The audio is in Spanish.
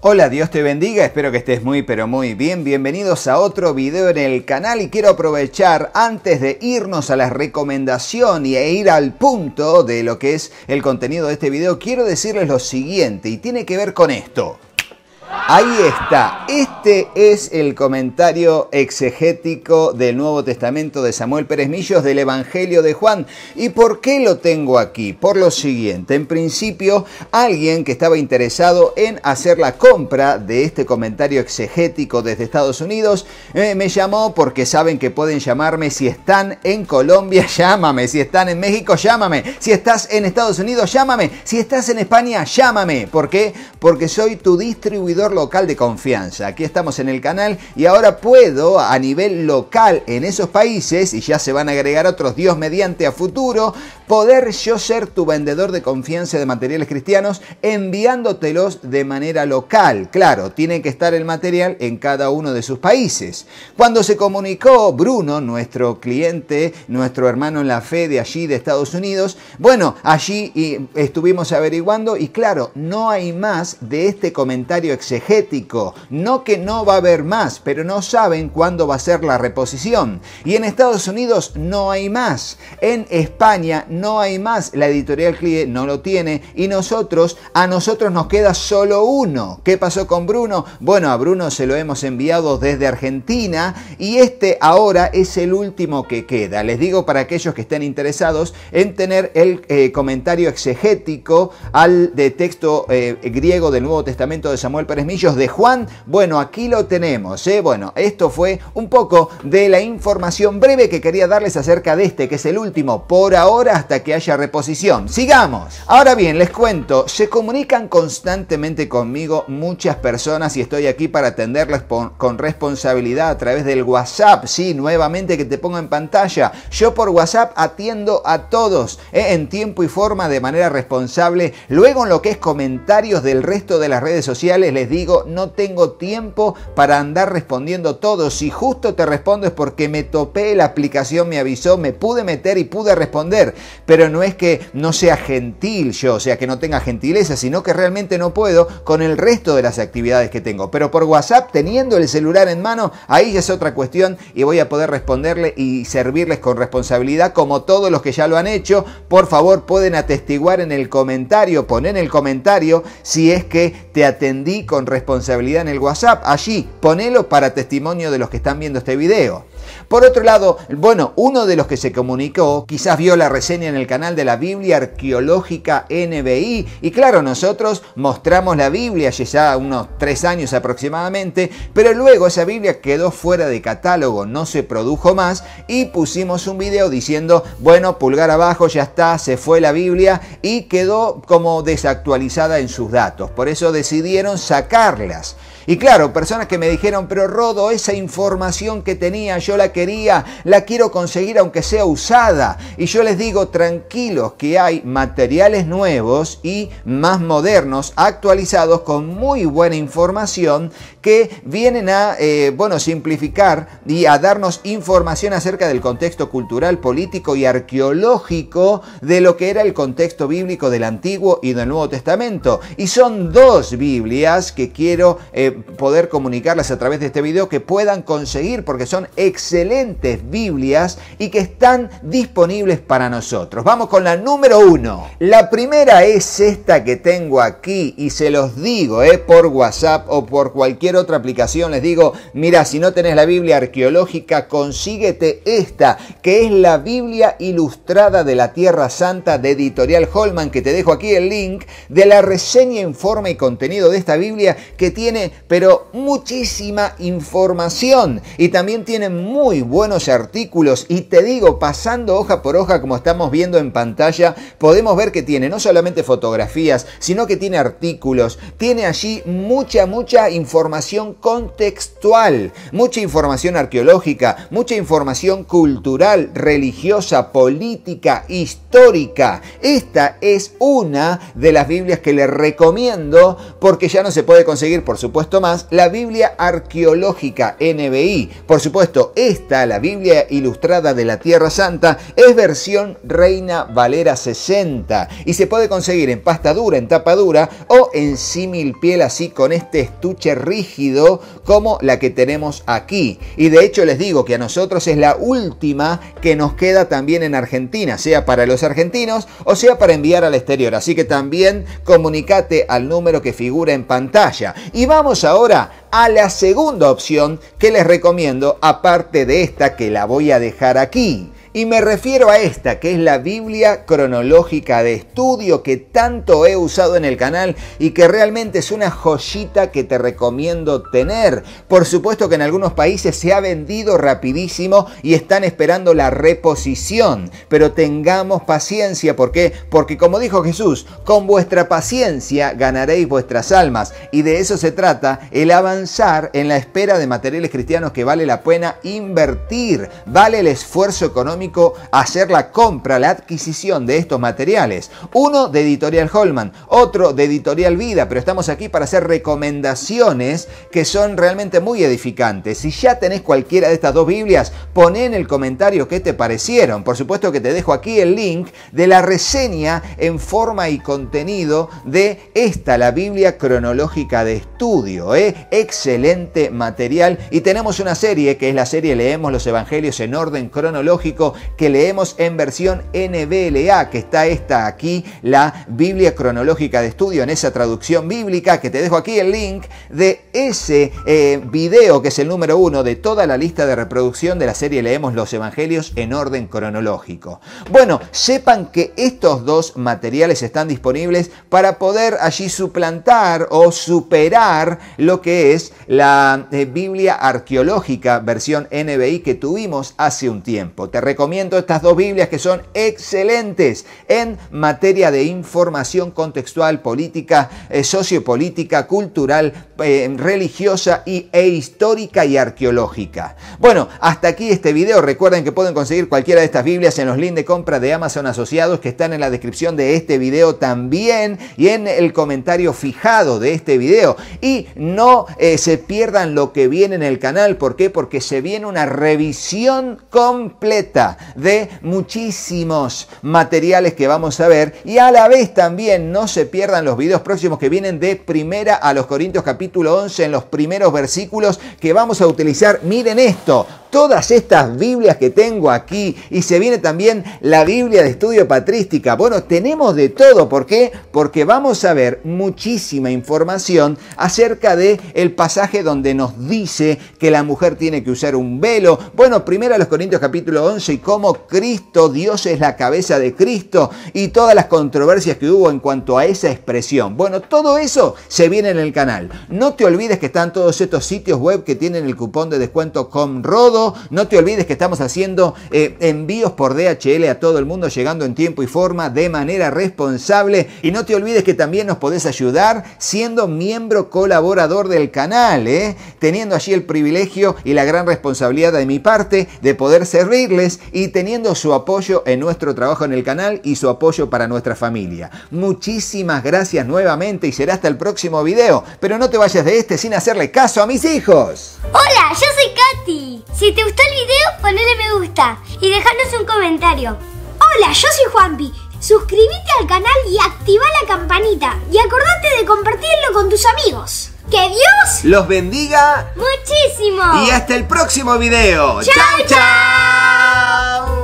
Hola, Dios te bendiga, espero que estés muy pero muy bien. Bienvenidos a otro video en el canal y quiero aprovechar antes de irnos a la recomendación y a ir al punto de lo que es el contenido de este video, quiero decirles lo siguiente y tiene que ver con esto. Ahí está. Este es el comentario exegético del Nuevo Testamento de Samuel Pérez Millos del Evangelio de Juan. ¿Y por qué lo tengo aquí? Por lo siguiente. En principio, alguien que estaba interesado en hacer la compra de este comentario exegético desde Estados Unidos eh, me llamó porque saben que pueden llamarme si están en Colombia, llámame. Si están en México, llámame. Si estás en Estados Unidos, llámame. Si estás en España, llámame. ¿Por qué? Porque soy tu distribuidor local de confianza. Aquí estamos en el canal y ahora puedo a nivel local en esos países, y ya se van a agregar otros Dios mediante a futuro, poder yo ser tu vendedor de confianza de materiales cristianos enviándotelos de manera local. Claro, tiene que estar el material en cada uno de sus países. Cuando se comunicó Bruno, nuestro cliente, nuestro hermano en la fe de allí, de Estados Unidos, bueno, allí estuvimos averiguando y claro, no hay más de este comentario exegético, no que no va a haber más, pero no saben cuándo va a ser la reposición. Y en Estados Unidos no hay más, en España no hay más, la editorial CLIE no lo tiene y nosotros, a nosotros nos queda solo uno. ¿Qué pasó con Bruno? Bueno, a Bruno se lo hemos enviado desde Argentina y este ahora es el último que queda. Les digo para aquellos que estén interesados en tener el eh, comentario exegético al de texto eh, griego del Nuevo Testamento de Samuel millos de Juan. Bueno, aquí lo tenemos. ¿eh? Bueno, esto fue un poco de la información breve que quería darles acerca de este, que es el último por ahora hasta que haya reposición. Sigamos. Ahora bien, les cuento, se comunican constantemente conmigo muchas personas y estoy aquí para atenderles con responsabilidad a través del WhatsApp. Sí, nuevamente que te pongo en pantalla. Yo por WhatsApp atiendo a todos ¿eh? en tiempo y forma de manera responsable. Luego en lo que es comentarios del resto de las redes sociales les digo, no tengo tiempo para andar respondiendo todo. Si justo te respondo es porque me topé, la aplicación me avisó, me pude meter y pude responder. Pero no es que no sea gentil yo, o sea, que no tenga gentileza, sino que realmente no puedo con el resto de las actividades que tengo. Pero por WhatsApp, teniendo el celular en mano, ahí es otra cuestión y voy a poder responderle y servirles con responsabilidad como todos los que ya lo han hecho. Por favor, pueden atestiguar en el comentario, poner en el comentario si es que te atendí con responsabilidad en el WhatsApp. Allí, ponelo para testimonio de los que están viendo este video. Por otro lado, bueno, uno de los que se comunicó quizás vio la reseña en el canal de la Biblia Arqueológica NBI y claro, nosotros mostramos la Biblia ya unos tres años aproximadamente, pero luego esa Biblia quedó fuera de catálogo, no se produjo más y pusimos un video diciendo, bueno, pulgar abajo, ya está, se fue la Biblia y quedó como desactualizada en sus datos. Por eso decidieron sacarlas. Y claro, personas que me dijeron, pero Rodo, esa información que tenía, yo la quería, la quiero conseguir aunque sea usada. Y yo les digo, tranquilos, que hay materiales nuevos y más modernos, actualizados con muy buena información que vienen a, eh, bueno, simplificar y a darnos información acerca del contexto cultural, político y arqueológico de lo que era el contexto bíblico del Antiguo y del Nuevo Testamento. Y son dos Biblias que quiero eh, poder comunicarles a través de este video que puedan conseguir porque son excelentes Biblias y que están disponibles para nosotros. Vamos con la número uno. La primera es esta que tengo aquí y se los digo eh, por WhatsApp o por cualquier otra aplicación. Les digo, mira, si no tenés la Biblia arqueológica, consíguete esta que es la Biblia ilustrada de la Tierra Santa de Editorial Holman, que te dejo aquí el link de la reseña, informe y contenido de esta Biblia que tiene pero muchísima información. Y también tiene muy buenos artículos. Y te digo, pasando hoja por hoja, como estamos viendo en pantalla, podemos ver que tiene no solamente fotografías, sino que tiene artículos. Tiene allí mucha, mucha información contextual, mucha información arqueológica, mucha información cultural, religiosa, política, histórica. Esta es una de las Biblias que le recomiendo porque ya no se puede conseguir, por supuesto, más la Biblia arqueológica NBI. Por supuesto, esta, la Biblia ilustrada de la Tierra Santa, es versión Reina Valera 60 y se puede conseguir en pasta dura, en tapa dura o en símil piel así con este estuche rígido como la que tenemos aquí. Y de hecho les digo que a nosotros es la última que nos queda también en Argentina, sea para los argentinos o sea para enviar al exterior. Así que también comunicate al número que figura en pantalla. Y vamos ahora a la segunda opción que les recomiendo, aparte de esta que la voy a dejar aquí. Y me refiero a esta, que es la Biblia cronológica de estudio que tanto he usado en el canal y que realmente es una joyita que te recomiendo tener. Por supuesto que en algunos países se ha vendido rapidísimo y están esperando la reposición, pero tengamos paciencia, ¿por qué? Porque como dijo Jesús, con vuestra paciencia ganaréis vuestras almas y de eso se trata el avanzar en la espera de materiales cristianos que vale la pena invertir, vale el esfuerzo económico hacer la compra, la adquisición de estos materiales. Uno de Editorial Holman, otro de Editorial Vida, pero estamos aquí para hacer recomendaciones que son realmente muy edificantes. Si ya tenés cualquiera de estas dos Biblias, poné en el comentario qué te parecieron. Por supuesto que te dejo aquí el link de la reseña en forma y contenido de esta, la Biblia cronológica de estudio. ¿eh? Excelente material. Y tenemos una serie que es la serie Leemos los Evangelios en orden cronológico que leemos en versión NBLA, que está esta aquí, la Biblia cronológica de estudio, en esa traducción bíblica, que te dejo aquí el link de ese eh, video, que es el número uno de toda la lista de reproducción de la serie Leemos los Evangelios en orden cronológico. Bueno, sepan que estos dos materiales están disponibles para poder allí suplantar o superar lo que es la eh, Biblia arqueológica versión NBI que tuvimos hace un tiempo. Te recomiendo estas dos Biblias que son excelentes en materia de información contextual, política, eh, sociopolítica, cultural, eh, religiosa y, e histórica y arqueológica. Bueno, hasta aquí este video. Recuerden que pueden conseguir cualquiera de estas Biblias en los links de compra de Amazon Asociados que están en la descripción de este video también y en el comentario fijado de este video. Y no eh, se pierdan lo que viene en el canal. ¿Por qué? Porque se viene una revisión completa de muchísimos materiales que vamos a ver y a la vez también no se pierdan los videos próximos que vienen de primera a los Corintios capítulo 11 en los primeros versículos que vamos a utilizar. Miren esto, todas estas Biblias que tengo aquí y se viene también la Biblia de estudio patrística. Bueno, tenemos de todo. ¿Por qué? Porque vamos a ver muchísima información acerca de el pasaje donde nos dice que la mujer tiene que usar un velo. Bueno, primero a los Corintios capítulo 11 y cómo Cristo, Dios es la cabeza de Cristo y todas las controversias que hubo en cuanto a esa expresión. Bueno, todo eso se viene en el canal. No te olvides que están todos estos sitios web que tienen el cupón de descuento ComRodo no te olvides que estamos haciendo eh, envíos por DHL a todo el mundo, llegando en tiempo y forma, de manera responsable. Y no te olvides que también nos podés ayudar siendo miembro colaborador del canal, eh, teniendo allí el privilegio y la gran responsabilidad de mi parte de poder servirles y teniendo su apoyo en nuestro trabajo en el canal y su apoyo para nuestra familia. Muchísimas gracias nuevamente y será hasta el próximo video. Pero no te vayas de este sin hacerle caso a mis hijos. Hola, yo soy si te gustó el video, ponle me gusta y dejanos un comentario. Hola, yo soy Juanpi. Suscríbete al canal y activa la campanita. Y acordate de compartirlo con tus amigos. Que Dios los bendiga muchísimo. Y hasta el próximo video. Chao, chao.